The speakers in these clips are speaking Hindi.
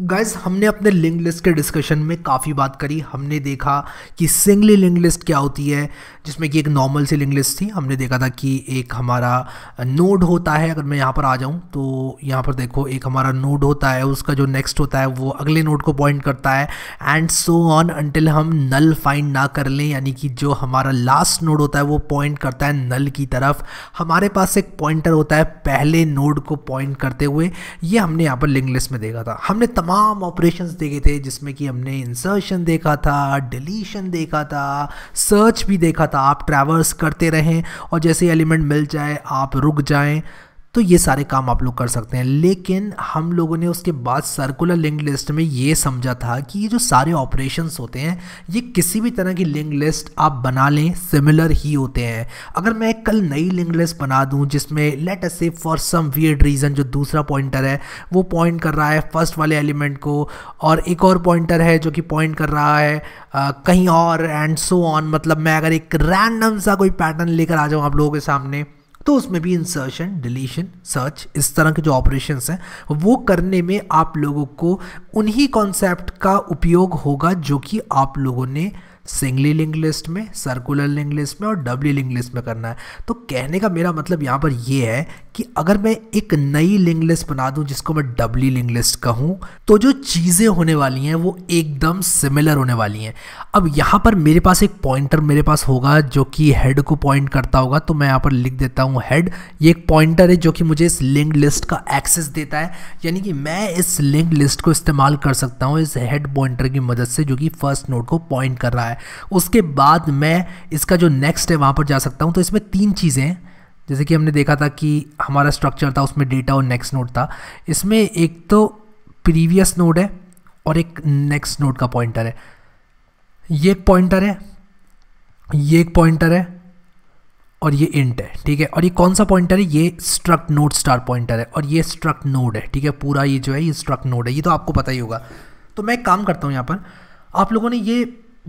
गाइज हमने अपने लिंक लिस्ट के डिस्कशन में काफ़ी बात करी हमने देखा कि सिंगली लिंक लिस्ट क्या होती है जिसमें कि एक नॉर्मल सी लिंक लिस्ट थी हमने देखा था कि एक हमारा नोड होता है अगर मैं यहाँ पर आ जाऊँ तो यहाँ पर देखो एक हमारा नोड होता है उसका जो नेक्स्ट होता है वो अगले नोड को पॉइंट करता है एंड सो ऑन अनटिल हम नल फाइंड ना कर लें यानी कि जो हमारा लास्ट नोड होता है वो पॉइंट करता है नल की तरफ हमारे पास एक पॉइंटर होता है पहले नोड को पॉइंट करते हुए ये हमने यहाँ पर लिंक लिस्ट में देखा था हमने तमाम ऑपरेशंस देखे थे जिसमें कि हमने इंसर्शन देखा था डिलीशन देखा था सर्च भी देखा था आप ट्रैवर्स करते रहें और जैसे एलिमेंट मिल जाए आप रुक जाएं तो ये सारे काम आप लोग कर सकते हैं लेकिन हम लोगों ने उसके बाद सर्कुलर लिंक लिस्ट में ये समझा था कि ये जो सारे ऑपरेशन होते हैं ये किसी भी तरह की लिंक लिस्ट आप बना लें सिमिलर ही होते हैं अगर मैं कल नई लिंक लिस्ट बना दूँ जिसमें लेट अस से फॉर सम वियड रीज़न जो दूसरा पॉइंटर है वो पॉइंट कर रहा है फर्स्ट वाले एलिमेंट को और एक और पॉइंटर है जो कि पॉइंट कर रहा है आ, कहीं और एंड सो ऑन मतलब मैं अगर एक रैंडम सा कोई पैटर्न लेकर आ जाऊँ आप लोगों के सामने तो उसमें भी इंसर्शन डिलीशन सर्च इस तरह के जो ऑपरेशन हैं वो करने में आप लोगों को उन्हीं कॉन्सेप्ट का उपयोग होगा जो कि आप लोगों ने सिंगली लिंग लिस्ट में सर्कुलर लिंग लिस्ट में और डब्ली लिंग लिस्ट में करना है तो कहने का मेरा मतलब यहाँ पर यह है कि अगर मैं एक नई लिंक लिस्ट बना दूं जिसको मैं डबली लिंक लिस्ट कहूं तो जो चीज़ें होने वाली हैं वो एकदम सिमिलर होने वाली हैं अब यहाँ पर मेरे पास एक पॉइंटर मेरे पास होगा जो कि हेड को पॉइंट करता होगा तो मैं यहाँ पर लिख देता हूँ हेड ये एक पॉइंटर है जो कि मुझे इस लिंक लिस्ट का एक्सेस देता है यानी कि मैं इस लिंक लिस्ट को इस्तेमाल कर सकता हूँ इस हेड पॉइंटर की मदद से जो कि फर्स्ट नोट को पॉइंट कर रहा है उसके बाद मैं इसका जो नेक्स्ट है वहाँ पर जा सकता हूँ तो इसमें तीन चीज़ें हैं जैसे कि हमने देखा था कि हमारा स्ट्रक्चर था उसमें डेटा और नेक्स्ट नोड था इसमें एक तो प्रीवियस नोड है और एक नेक्स्ट नोड का पॉइंटर है ये एक पॉइंटर है ये एक पॉइंटर है और ये इंट है ठीक है और ये कौन सा पॉइंटर है ये स्ट्रक नोड स्टार पॉइंटर है और ये स्ट्रक नोड है ठीक है पूरा ये जो है ये स्ट्रक नोड है ये तो आपको पता ही होगा तो मैं एक काम करता हूँ यहाँ पर आप लोगों ने ये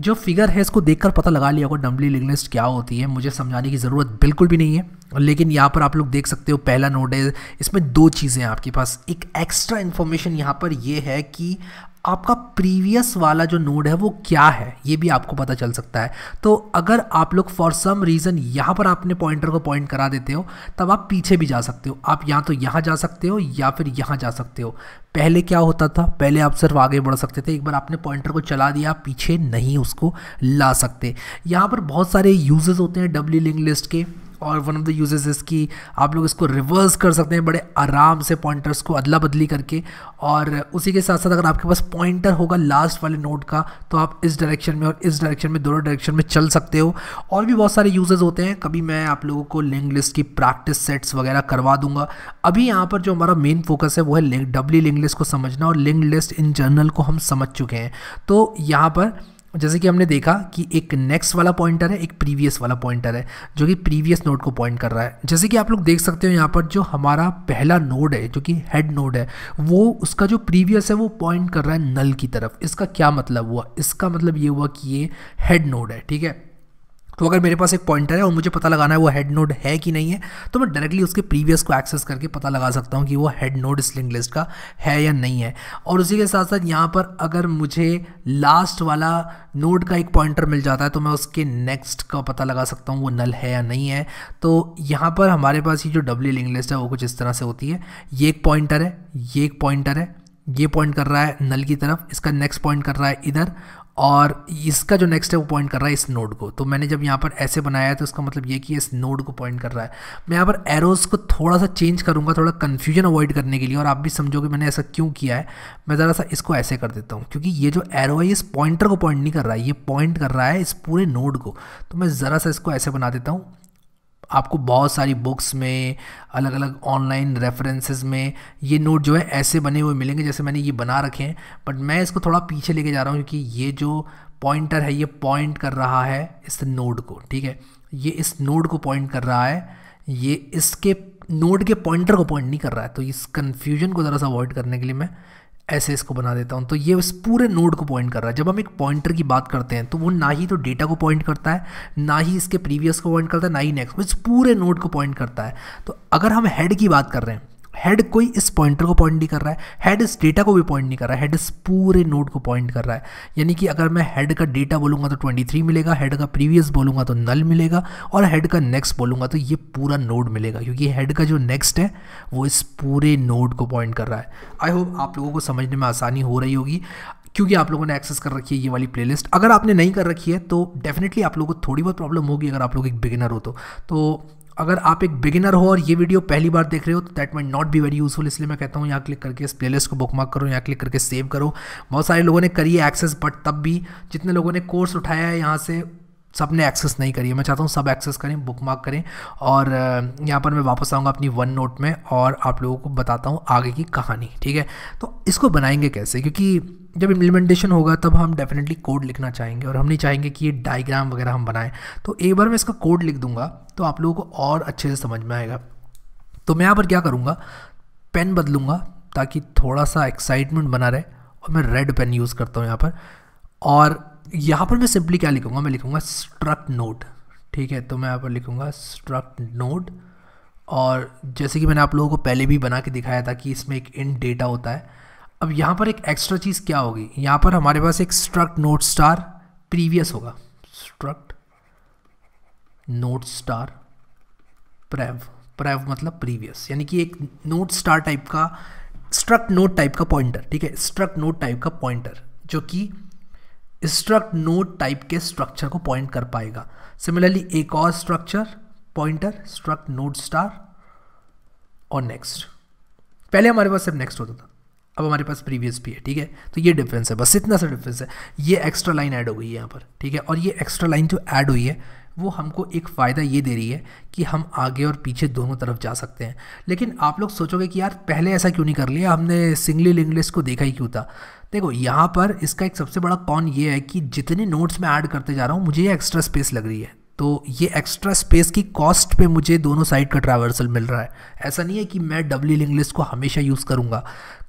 जो फिगर है इसको देखकर पता लगा लिया होगा डम्बली लिस्ट क्या होती है मुझे समझाने की ज़रूरत बिल्कुल भी नहीं है लेकिन यहाँ पर आप लोग देख सकते हो पहला नोट है इसमें दो चीज़ें आपके पास एक एक्स्ट्रा इन्फॉर्मेशन यहाँ पर ये है कि आपका प्रीवियस वाला जो नोड है वो क्या है ये भी आपको पता चल सकता है तो अगर आप लोग फॉर सम रीज़न यहाँ पर आपने पॉइंटर को पॉइंट करा देते हो तब आप पीछे भी जा सकते हो आप यहाँ तो यहाँ जा सकते हो या फिर यहाँ जा सकते हो पहले क्या होता था पहले आप सिर्फ आगे बढ़ सकते थे एक बार आपने पॉइंटर को चला दिया पीछे नहीं उसको ला सकते यहाँ पर बहुत सारे यूजेस होते हैं डब्ल्यू लिंक लिस्ट के और वन ऑफ द यूजेस इसकी आप लोग इसको रिवर्स कर सकते हैं बड़े आराम से पॉइंटर्स को अदला बदली करके और उसी के साथ साथ अगर आपके पास पॉइंटर होगा लास्ट वाले नोट का तो आप इस डायरेक्शन में और इस डायरेक्शन में दोनों डायरेक्शन में चल सकते हो और भी बहुत सारे यूजेस होते हैं कभी मैं आप लोगों को लिंक लिस्ट की प्रैक्टिस सेट्स वगैरह करवा दूंगा अभी यहाँ पर जो हमारा मेन फोकस है वो है लिंक डब्ली लिंक लिस्ट को समझना और लिंक लिस्ट इन जनरल को हम समझ चुके हैं तो यहाँ पर जैसे कि हमने देखा कि एक नेक्स्ट वाला पॉइंटर है एक प्रीवियस वाला पॉइंटर है जो कि प्रीवियस नोड को पॉइंट कर रहा है जैसे कि आप लोग देख सकते हो यहाँ पर जो हमारा पहला नोड है जो कि हेड नोड है वो उसका जो प्रीवियस है वो पॉइंट कर रहा है नल की तरफ इसका क्या मतलब हुआ इसका मतलब ये हुआ कि ये हेड नोड है ठीक है तो अगर मेरे पास एक पॉइंटर है और मुझे पता लगाना है वो हेड नोड है कि नहीं है तो मैं डायरेक्टली उसके प्रीवियस को एक्सेस करके पता लगा सकता हूँ कि वो हेड नोड स्लिंग लिस्ट का है या नहीं है और उसी के साथ साथ यहाँ पर अगर मुझे लास्ट वाला नोड का एक पॉइंटर मिल जाता है तो मैं उसके नेक्स्ट का पता लगा सकता हूँ वो नल है या नहीं है तो यहाँ पर हमारे पास ये जो डब्ल्यू लिंग लिस्ट है वो कुछ इस तरह से होती है ये एक पॉइंटर है ये एक पॉइंटर है ये पॉइंट कर रहा है नल की तरफ इसका नेक्स्ट पॉइंट कर रहा है इधर और इसका जो नेक्स्ट है वो पॉइंट कर रहा है इस नोड को तो मैंने जब यहाँ पर ऐसे बनाया है तो उसका मतलब ये कि इस नोड को पॉइंट कर रहा है मैं यहाँ पर एरोज़ को थोड़ा सा चेंज करूँगा थोड़ा कन्फ्यूजन अवॉइड करने के लिए और आप भी समझोगे मैंने ऐसा क्यों किया है मैं ज़रा सा इसको ऐसे कर देता हूँ क्योंकि ये जो एरो है इस पॉइंटर को पॉइंट नहीं कर रहा है ये पॉइंट कर रहा है इस पूरे नोड को तो मैं ज़रा सा इसको ऐसे बना देता हूँ आपको बहुत सारी बुक्स में अलग अलग ऑनलाइन रेफरेंसेस में ये नोट जो है ऐसे बने हुए मिलेंगे जैसे मैंने ये बना रखे हैं बट मैं इसको थोड़ा पीछे लेके जा रहा हूँ क्योंकि ये जो पॉइंटर है ये पॉइंट कर रहा है इस नोड को ठीक है ये इस नोड को पॉइंट कर रहा है ये इसके नोड के पॉइंटर को पॉइंट नहीं कर रहा है तो इस कन्फ्यूजन को ज़रा सा अवॉइड करने के लिए मैं ऐसे इसको बना देता हूँ तो ये उस पूरे नोड को पॉइंट कर रहा है जब हम एक पॉइंटर की बात करते हैं तो वो ना ही तो डेटा को पॉइंट करता है ना ही इसके प्रीवियस को पॉइंट करता है ना ही नेक्स्ट इस पूरे नोड को पॉइंट करता है तो अगर हम हेड की बात कर रहे हैं हेड कोई इस पॉइंटर को पॉइंट नहीं कर रहा है हेड इस डेटा को भी पॉइंट नहीं कर रहा है हेड इस पूरे नोड को पॉइंट कर रहा है यानी कि अगर मैं हेड का डेटा बोलूँगा तो 23 मिलेगा हेड का प्रीवियस बोलूँगा तो नल मिलेगा और हेड का नेक्स्ट बोलूँगा तो ये पूरा नोड मिलेगा क्योंकि हेड का जो नेक्स्ट है वो इस पूरे नोड को पॉइंट कर रहा है आई होप आप लोगों को समझने में आसानी हो रही होगी क्योंकि आप लोगों ने एक्सेस कर रखी है ये वाली प्लेलिस्ट अगर आपने नहीं कर रखी है तो डेफिनेटली आप लोगों को थोड़ी बहुत प्रॉब्लम होगी अगर आप लोग एक बिगिनर हो तो, तो अगर आप एक बिगिनर हो और ये वीडियो पहली बार देख रहे हो तो that might not be very useful इसलिए मैं कहता हूँ यहाँ क्लिक करके इस प्लेलिस्ट को बुक करो यहाँ क्लिक करके सेव करो बहुत सारे लोगों ने करी एक्सेस बट तब भी जितने लोगों ने कोर्स उठाया है यहाँ से सब ने एक्सेस नहीं करी है मैं चाहता हूँ सब एक्सेस करें बुक मार्क करें और यहाँ पर मैं वापस आऊँगा अपनी वन नोट में और आप लोगों को बताता हूँ आगे की कहानी ठीक है तो इसको बनाएंगे कैसे क्योंकि जब इम्प्लीमेंटेशन होगा तब हम डेफिनेटली कोड लिखना चाहेंगे और हम नहीं चाहेंगे कि ये डायग्राम वगैरह हम बनाएं तो एक बार मैं इसका कोड लिख दूंगा तो आप लोगों को और अच्छे से समझ में आएगा तो मैं यहाँ पर क्या करूँगा पेन बदलूँगा ताकि थोड़ा सा एक्साइटमेंट बना रहे और मैं रेड पेन यूज़ करता हूँ यहाँ पर और यहाँ पर मैं सिंपली क्या लिखूँगा मैं लिखूँगा स्ट्रक नोट ठीक है तो मैं यहाँ पर लिखूँगा स्ट्रक नोट और जैसे कि मैंने आप लोगों को पहले भी बना के दिखाया था कि इसमें एक इन डेटा होता है अब यहाँ पर एक एक्स्ट्रा चीज़ क्या होगी यहाँ पर हमारे पास एक स्ट्रक नोट स्टार प्रीवियस होगा struct node star prev prev मतलब प्रीवियस यानी कि एक नोट स्टार टाइप का स्ट्रक्ट नोट टाइप का पॉइंटर ठीक है स्ट्रक्ट नोट टाइप का पॉइंटर जो कि स्ट्रक्ट नोड टाइप के स्ट्रक्चर को पॉइंट कर पाएगा सिमिलरली एक और structure pointer struct node star और नेक्स्ट पहले हमारे पास सिर्फ नेक्स्ट होता था अब हमारे पास प्रीवियस भी है ठीक है तो ये डिफरेंस है बस इतना सा डिफरेंस है ये एक्स्ट्रा लाइन ऐड हो गई है यहाँ पर ठीक है और ये एक्स्ट्रा लाइन जो ऐड हुई है वो हमको एक फ़ायदा ये दे रही है कि हम आगे और पीछे दोनों तरफ जा सकते हैं लेकिन आप लोग सोचोगे कि यार पहले ऐसा क्यों नहीं कर लिया हमने सिंगली लिंगलिस को देखा ही क्यों था देखो यहाँ पर इसका एक सबसे बड़ा कौन ये है कि जितने नोट्स मैं ऐड करते जा रहा हूँ मुझे ये एक्स्ट्रा स्पेस लग रही है तो ये एक्स्ट्रा स्पेस की कॉस्ट पे मुझे दोनों साइड का ट्रैवर्सल मिल रहा है ऐसा नहीं है कि मैं डबली लिंगलिस को हमेशा यूज़ करूँगा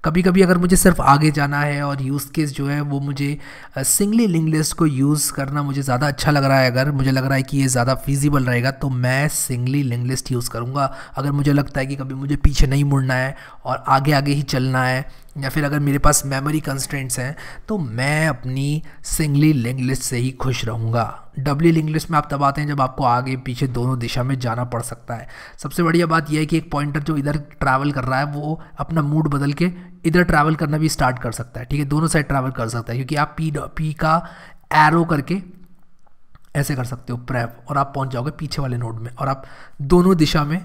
कभी कभी अगर मुझे सिर्फ आगे जाना है और यूज़ केस जो है वो मुझे सिंगली लिंग लिस्ट को यूज़ करना मुझे ज़्यादा अच्छा लग रहा है अगर मुझे लग रहा है कि ये ज़्यादा फिजिबल रहेगा तो मैं सिंगली लिंक लिस्ट यूज़ करूँगा अगर मुझे लगता है कि कभी मुझे पीछे नहीं मुड़ना है और आगे आगे ही चलना है या फिर अगर मेरे पास मेमोरी कंस्टेंट्स हैं तो मैं अपनी सिंगली लिंक लिस्ट से ही खुश रहूँगा डबली लिंग लिस्ट में आप तब आते हैं जब आपको आगे पीछे दोनों दिशा में जाना पड़ सकता है सबसे बढ़िया बात यह है कि एक पॉइंटर जो इधर ट्रैवल कर रहा है वो अपना मूड बदल के इधर ट्रैवल करना भी स्टार्ट कर सकता है ठीक है दोनों साइड ट्रैवल कर सकता है क्योंकि आप पी पी का एरो करके ऐसे कर सकते हो प्रेप और आप पहुंच जाओगे पीछे वाले नोड में और आप दोनों दिशा में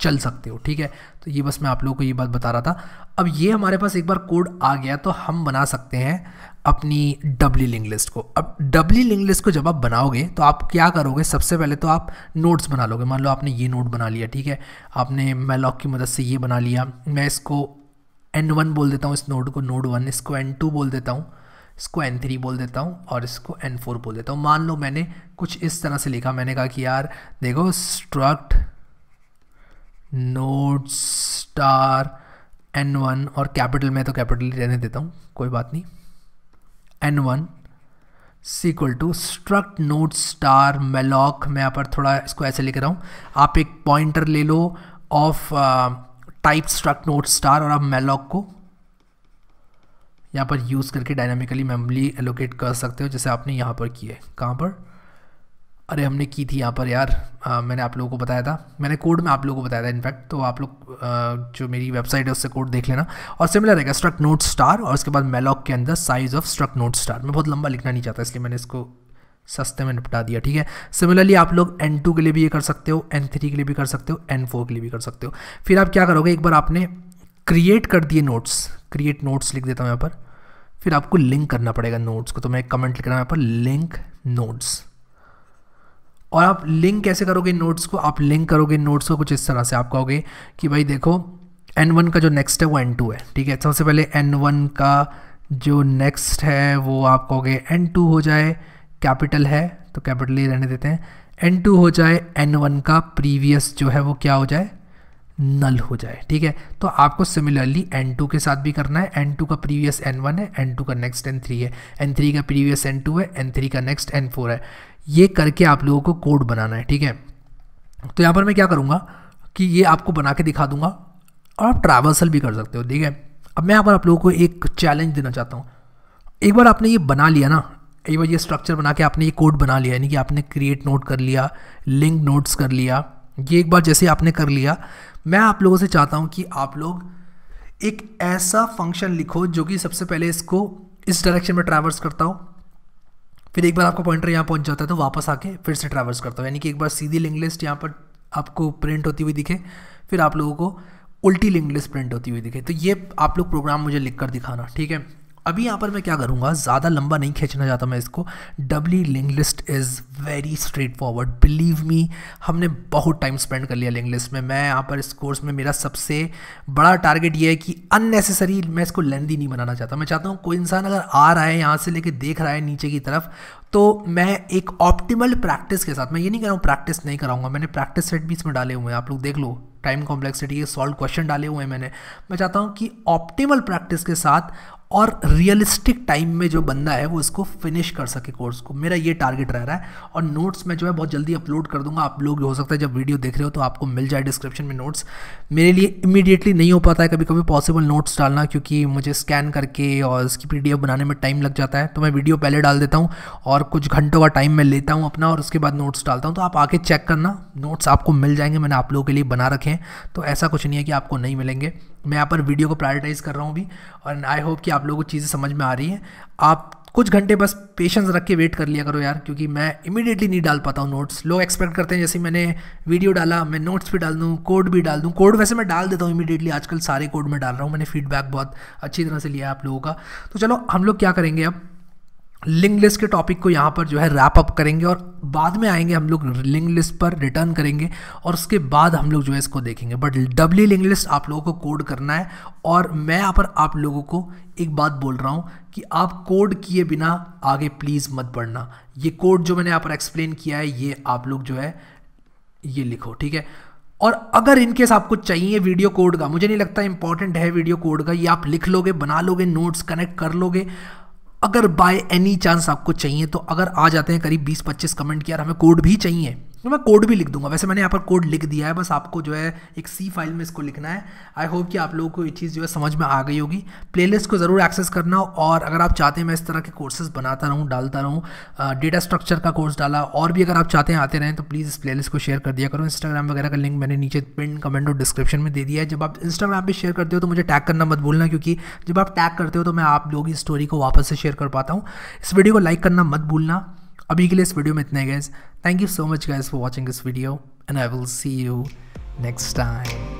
चल सकते हो ठीक है तो ये बस मैं आप लोगों को ये बात बता रहा था अब ये हमारे पास एक बार कोड आ गया तो हम बना सकते हैं अपनी डबली लिंक लिस्ट को अब डबली लिंक लिस्ट को जब आप बनाओगे तो आप क्या करोगे सबसे पहले तो आप नोट्स बना लोगे मान लो आपने ये नोट बना लिया ठीक है आपने मैलॉक की मदद से ये बना लिया मैं इसको एन वन बोल देता हूँ इस नोड को नोड वन इसको एन टू बोल देता हूँ इसको एन थ्री बोल देता हूँ और इसको एन फोर बोल देता हूँ मान लो मैंने कुछ इस तरह से लिखा मैंने कहा कि यार देखो struct node star N one और कैपिटल में तो कैपिटल रहने देता हूँ कोई बात नहीं N one equal to struct node star malloc मैं यहाँ पर थोड़ा इसको ऐसे लिख रहा हूँ आप एक पॉइंटर ले लो of type struct node star और आप मेलॉक को यहाँ पर यूज़ करके डायनामिकली मेमोरी एलोकेट कर सकते हो जैसे आपने यहाँ पर किए कहाँ पर अरे हमने की थी यहाँ पर यार आ, मैंने आप लोगों को बताया था मैंने कोड में आप लोगों को बताया था इनफैक्ट तो आप लोग जो मेरी वेबसाइट है उससे कोड देख लेना और सिमिलर रहेगा स्ट्रक नोट स्टार और उसके बाद मेलॉक के अंदर size of struct node star मैं बहुत लंबा लिखना नहीं चाहता इसलिए मैंने इसको सस्ते में निपटा दिया ठीक है सिमिलरली आप लोग एन टू के लिए भी ये कर सकते हो एन थ्री के लिए भी कर सकते हो एन फोर के लिए भी कर सकते हो फिर आप क्या करोगे एक बार आपने क्रिएट कर दिए नोट्स क्रिएट नोट्स लिख देता हूँ यहाँ पर फिर आपको लिंक करना पड़ेगा नोट्स को तो मैं एक कमेंट लिख रहा हूँ यहाँ पर लिंक नोट्स और आप लिंक कैसे करोगे नोट्स को आप लिंक करोगे नोट्स को कुछ इस तरह से आप कहोगे कि भाई देखो एन वन का जो नेक्स्ट है वो एन टू है ठीक है सबसे पहले एन वन का जो नेक्स्ट है वो आप कहोगे एन टू हो जाए कैपिटल है तो कैपिटल ही रहने देते हैं एन टू हो जाए एन वन का प्रीवियस जो है वो क्या हो जाए नल हो जाए ठीक है तो आपको सिमिलरली एन टू के साथ भी करना है एन टू का प्रीवियस एन वन है एन टू का नेक्स्ट एन थ्री है एन थ्री का प्रीवियस एन टू है एन थ्री का नेक्स्ट एन फोर है ये करके आप लोगों को कोड बनाना है ठीक है तो यहाँ पर मैं क्या करूँगा कि ये आपको बना के दिखा दूंगा और आप ट्रैवर्सल भी कर सकते हो ठीक है अब मैं यहाँ पर आप लोगों को एक चैलेंज देना चाहता हूँ एक बार आपने ये बना लिया ना ये बार ये स्ट्रक्चर बना के आपने ये कोड बना लिया यानी कि आपने क्रिएट नोट कर लिया लिंक नोट्स कर लिया ये एक बार जैसे आपने कर लिया मैं आप लोगों से चाहता हूँ कि आप लोग एक ऐसा फंक्शन लिखो जो कि सबसे पहले इसको इस डायरेक्शन में ट्रैवर्स करता हो फिर एक बार आपका पॉइंटर यहाँ पहुँच जाता है तो वापस आके फिर से ट्रैवर्स करता हूँ यानी कि एक बार सीधी लिंक लिस्ट यहाँ पर आपको प्रिंट होती हुई दिखे फिर आप लोगों को उल्टी लिंक लिस्ट प्रिंट होती हुई दिखे तो ये आप लोग प्रोग्राम मुझे लिख कर दिखाना ठीक है अभी यहाँ पर मैं क्या करूँगा ज़्यादा लंबा नहीं खींचना चाहता मैं इसको doubly linked list is very straightforward believe me हमने बहुत टाइम स्पेंड कर लिया लिंग लिस्ट में मैं यहाँ पर इस कोर्स में मेरा सबसे बड़ा टारगेट ये है कि अननेसेसरी मैं इसको लेंदी नहीं बनाना चाहता मैं चाहता हूँ कोई इंसान अगर आ रहा है यहाँ से लेके देख रहा है नीचे की तरफ तो मैं एक ऑप्टिमल प्रैक्टिस के साथ मैं ये नहीं कह रहा हूँ प्रैक्टिस नहीं कराऊंगा मैंने प्रैक्टिस सेट भी इसमें डाले हुए हैं आप लोग देख लो टाइम कॉम्प्लेक्सिटी के सॉल्व क्वेश्चन डाले हुए हैं मैंने मैं चाहता हूँ कि ऑप्टिमल प्रैक्टिस के साथ और रियलिस्टिक टाइम में जो बंदा है वो इसको फिनिश कर सके कोर्स को मेरा ये टारगेट रह रहा है और नोट्स मैं जो है बहुत जल्दी अपलोड कर दूंगा आप लोग हो सकता है जब वीडियो देख रहे हो तो आपको मिल जाए डिस्क्रिप्शन में नोट्स मेरे लिए इमीडिएटली नहीं हो पाता है कभी कभी पॉसिबल नोट्स डालना क्योंकि मुझे स्कैन करके और इसकी पी बनाने में टाइम लग जाता है तो मैं वीडियो पहले डाल देता हूँ और कुछ घंटों का टाइम मैं लेता हूँ अपना और उसके बाद नोट्स डालता हूँ तो आप आके चेक करना नोट्स आपको मिल जाएंगे मैंने आप लोगों के लिए बना रखे हैं तो ऐसा कुछ नहीं है कि आपको नहीं मिलेंगे मैं यहाँ पर वीडियो को प्रायोरिटाइज़ कर रहा हूँ भी और आई होप कि आप लोगों को चीज़ें समझ में आ रही हैं आप कुछ घंटे बस पेशेंस रख के वेट कर लिया करो यार क्योंकि मैं इमीडिएटली नहीं डाल पाता हूँ नोट्स लोग एक्सपेक्ट करते हैं जैसे मैंने वीडियो डाला मैं नोट्स भी डाल दूँ कोड भी डाल दूँ कोड वैसे मैं डाल देता हूँ इमीडिएटली आजकल सारे कोड में डाल रहा हूँ मैंने फीडबैक बहुत अच्छी तरह से लिया है आप लोगों का तो चलो हम लोग क्या करेंगे अब लिंक लिस्ट के टॉपिक को यहाँ पर जो है रैप अप करेंगे और बाद में आएंगे हम लोग लिंक लिस्ट पर रिटर्न करेंगे और उसके बाद हम लोग जो है इसको देखेंगे बट डबली लिंक लिस्ट आप लोगों को कोड करना है और मैं यहाँ पर आप लोगों को एक बात बोल रहा हूँ कि आप कोड किए बिना आगे प्लीज़ मत बढ़ना ये कोड जो मैंने यहाँ पर एक्सप्लेन किया है ये आप लोग जो है ये लिखो ठीक है और अगर इनकेस आपको चाहिए वीडियो कोड का मुझे नहीं लगता इंपॉर्टेंट है वीडियो कोड का ये आप लिख लोगे बना लोगे नोट्स कनेक्ट कर लोगे अगर बाय एनी चांस आपको चाहिए तो अगर आ जाते हैं करीब 20-25 कमेंट यार हमें कोड भी चाहिए तो मैं कोड भी लिख दूंगा वैसे मैंने यहाँ पर कोड लिख दिया है बस आपको जो है एक सी फाइल में इसको लिखना है आई होप कि आप लोगों को ये चीज़ जो है समझ में आ गई होगी प्लेलिस्ट को ज़रूर एक्सेस करना और अगर आप चाहते हैं मैं इस तरह के कोर्सेज बनाता रहूँ डालता रहूँ डेटा स्ट्रक्चर का कोर्स डाला और भी अगर आप चाहते हैं आते रहें तो प्लीज़ इस प्ले को शेयर कर दिया करो इंस्टाग्राम वगैरह का लिंक मैंने नीचे पिन कमेंट और डिस्क्रिप्शन में दे दिया है जब आप इंस्टाग्राम पर शेयर करते हो तो मुझे टैग करना मत भूलना क्योंकि जब आप टैग करते हो तो मैं आप लोगों की स्टोरी को वापस से शेयर कर पाता हूँ इस वीडियो को लाइक करना मत भूलना अभी के लिए इस वीडियो में इतने ही guys thank you so much guys for watching this video and I will see you next time